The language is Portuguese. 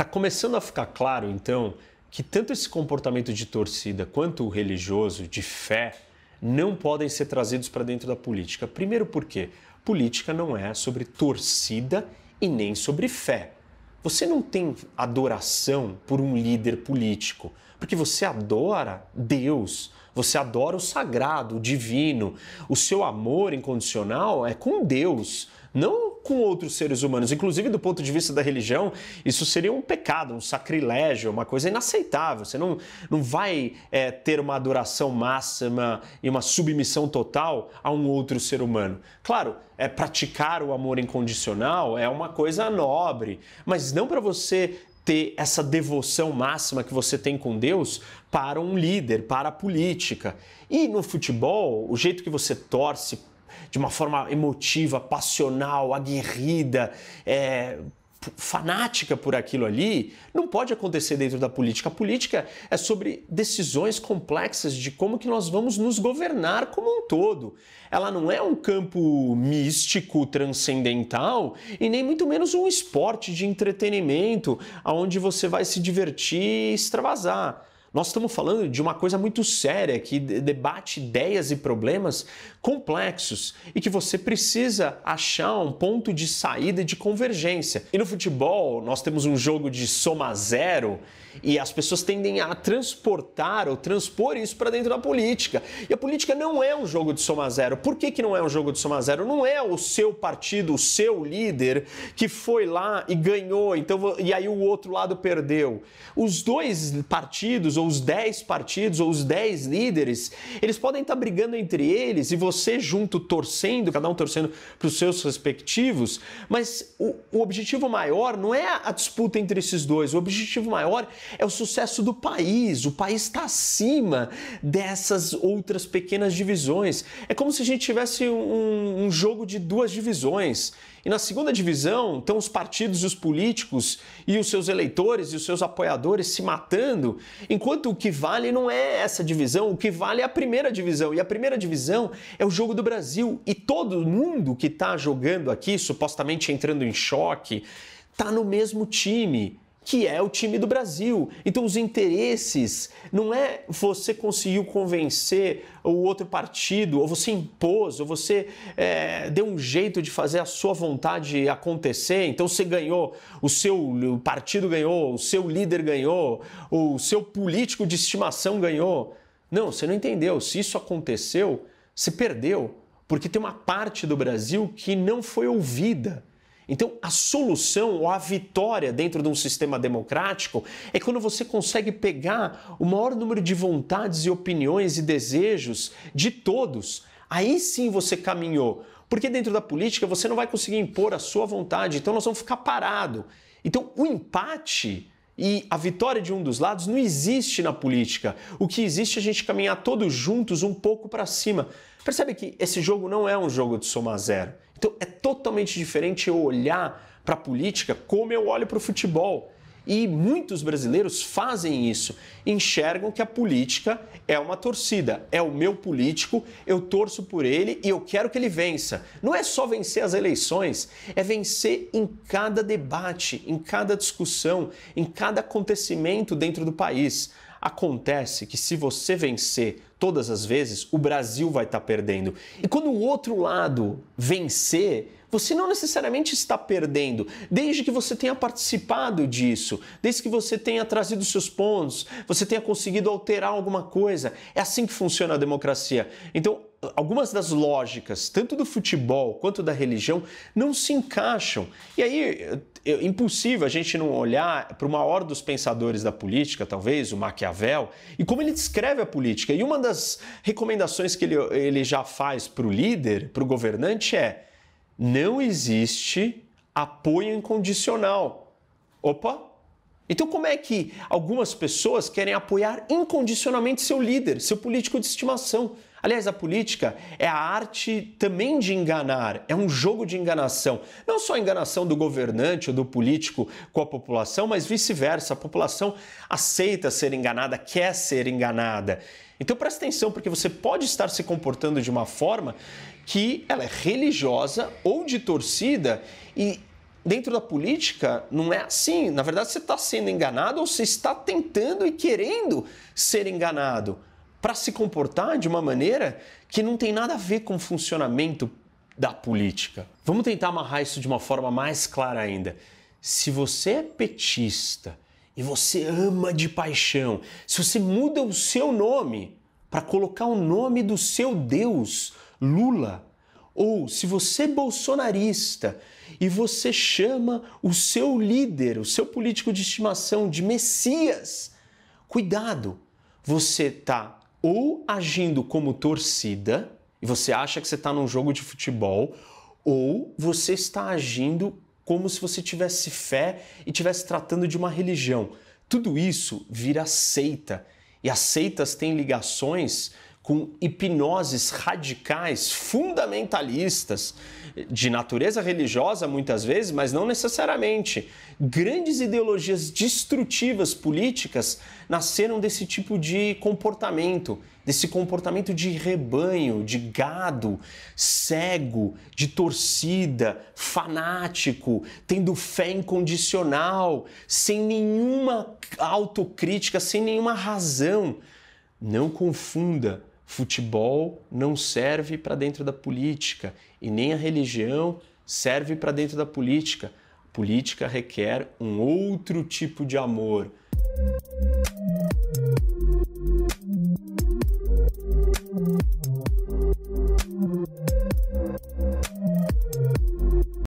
Está começando a ficar claro, então, que tanto esse comportamento de torcida quanto o religioso, de fé, não podem ser trazidos para dentro da política. Primeiro, porque política não é sobre torcida e nem sobre fé. Você não tem adoração por um líder político, porque você adora Deus, você adora o sagrado, o divino. O seu amor incondicional é com Deus, não com outros seres humanos. Inclusive, do ponto de vista da religião, isso seria um pecado, um sacrilégio, uma coisa inaceitável. Você não, não vai é, ter uma adoração máxima e uma submissão total a um outro ser humano. Claro, é, praticar o amor incondicional é uma coisa nobre, mas não para você ter essa devoção máxima que você tem com Deus para um líder, para a política. E no futebol, o jeito que você torce de uma forma emotiva, passional, aguerrida, é, fanática por aquilo ali, não pode acontecer dentro da política. A política é sobre decisões complexas de como que nós vamos nos governar como um todo. Ela não é um campo místico, transcendental e nem muito menos um esporte de entretenimento, aonde você vai se divertir e extravasar. Nós estamos falando de uma coisa muito séria que debate ideias e problemas complexos e que você precisa achar um ponto de saída e de convergência. E no futebol, nós temos um jogo de soma zero e as pessoas tendem a transportar ou transpor isso para dentro da política. E a política não é um jogo de soma zero. Por que, que não é um jogo de soma zero? Não é o seu partido, o seu líder que foi lá e ganhou, então e aí o outro lado perdeu. Os dois partidos ou os 10 partidos ou os 10 líderes, eles podem estar brigando entre eles e você junto torcendo, cada um torcendo para os seus respectivos, mas o, o objetivo maior não é a disputa entre esses dois, o objetivo maior é o sucesso do país. O país está acima dessas outras pequenas divisões. É como se a gente tivesse um, um jogo de duas divisões. E na segunda divisão estão os partidos e os políticos e os seus eleitores e os seus apoiadores se matando, enquanto o que vale não é essa divisão, o que vale é a primeira divisão. E a primeira divisão é o jogo do Brasil. E todo mundo que está jogando aqui, supostamente entrando em choque, está no mesmo time que é o time do Brasil. Então, os interesses não é você conseguiu convencer o outro partido, ou você impôs, ou você é, deu um jeito de fazer a sua vontade acontecer. Então, você ganhou, o seu o partido ganhou, o seu líder ganhou, o seu político de estimação ganhou. Não, você não entendeu. Se isso aconteceu, você perdeu, porque tem uma parte do Brasil que não foi ouvida. Então, a solução ou a vitória dentro de um sistema democrático é quando você consegue pegar o maior número de vontades e opiniões e desejos de todos. Aí sim você caminhou. Porque dentro da política você não vai conseguir impor a sua vontade, então nós vamos ficar parado. Então, o empate e a vitória de um dos lados não existe na política. O que existe é a gente caminhar todos juntos um pouco para cima. Percebe que esse jogo não é um jogo de soma zero. Então é totalmente diferente eu olhar para a política como eu olho para o futebol. E muitos brasileiros fazem isso, enxergam que a política é uma torcida, é o meu político, eu torço por ele e eu quero que ele vença. Não é só vencer as eleições, é vencer em cada debate, em cada discussão, em cada acontecimento dentro do país. Acontece que se você vencer todas as vezes, o Brasil vai estar perdendo. E quando o outro lado vencer, você não necessariamente está perdendo, desde que você tenha participado disso, desde que você tenha trazido seus pontos, você tenha conseguido alterar alguma coisa. É assim que funciona a democracia. Então, algumas das lógicas, tanto do futebol quanto da religião, não se encaixam. E aí é impossível a gente não olhar para o maior dos pensadores da política, talvez, o Maquiavel, e como ele descreve a política. E uma das recomendações que ele, ele já faz para o líder, para o governante, é não existe apoio incondicional. Opa, então, como é que algumas pessoas querem apoiar incondicionalmente seu líder, seu político de estimação? Aliás, a política é a arte também de enganar, é um jogo de enganação. Não só a enganação do governante ou do político com a população, mas vice-versa. A população aceita ser enganada, quer ser enganada. Então preste atenção, porque você pode estar se comportando de uma forma que ela é religiosa ou de torcida e dentro da política não é assim. Na verdade, você está sendo enganado ou você está tentando e querendo ser enganado para se comportar de uma maneira que não tem nada a ver com o funcionamento da política. Vamos tentar amarrar isso de uma forma mais clara ainda. Se você é petista e você ama de paixão, se você muda o seu nome para colocar o nome do seu Deus, Lula, ou se você é bolsonarista e você chama o seu líder, o seu político de estimação de Messias, cuidado, você está ou agindo como torcida, e você acha que você está num jogo de futebol, ou você está agindo como se você tivesse fé e tivesse tratando de uma religião. Tudo isso vira seita. E as seitas têm ligações com hipnoses radicais, fundamentalistas, de natureza religiosa muitas vezes, mas não necessariamente. Grandes ideologias destrutivas políticas nasceram desse tipo de comportamento, desse comportamento de rebanho, de gado, cego, de torcida, fanático, tendo fé incondicional, sem nenhuma autocrítica, sem nenhuma razão. Não confunda Futebol não serve para dentro da política e nem a religião serve para dentro da política. A política requer um outro tipo de amor.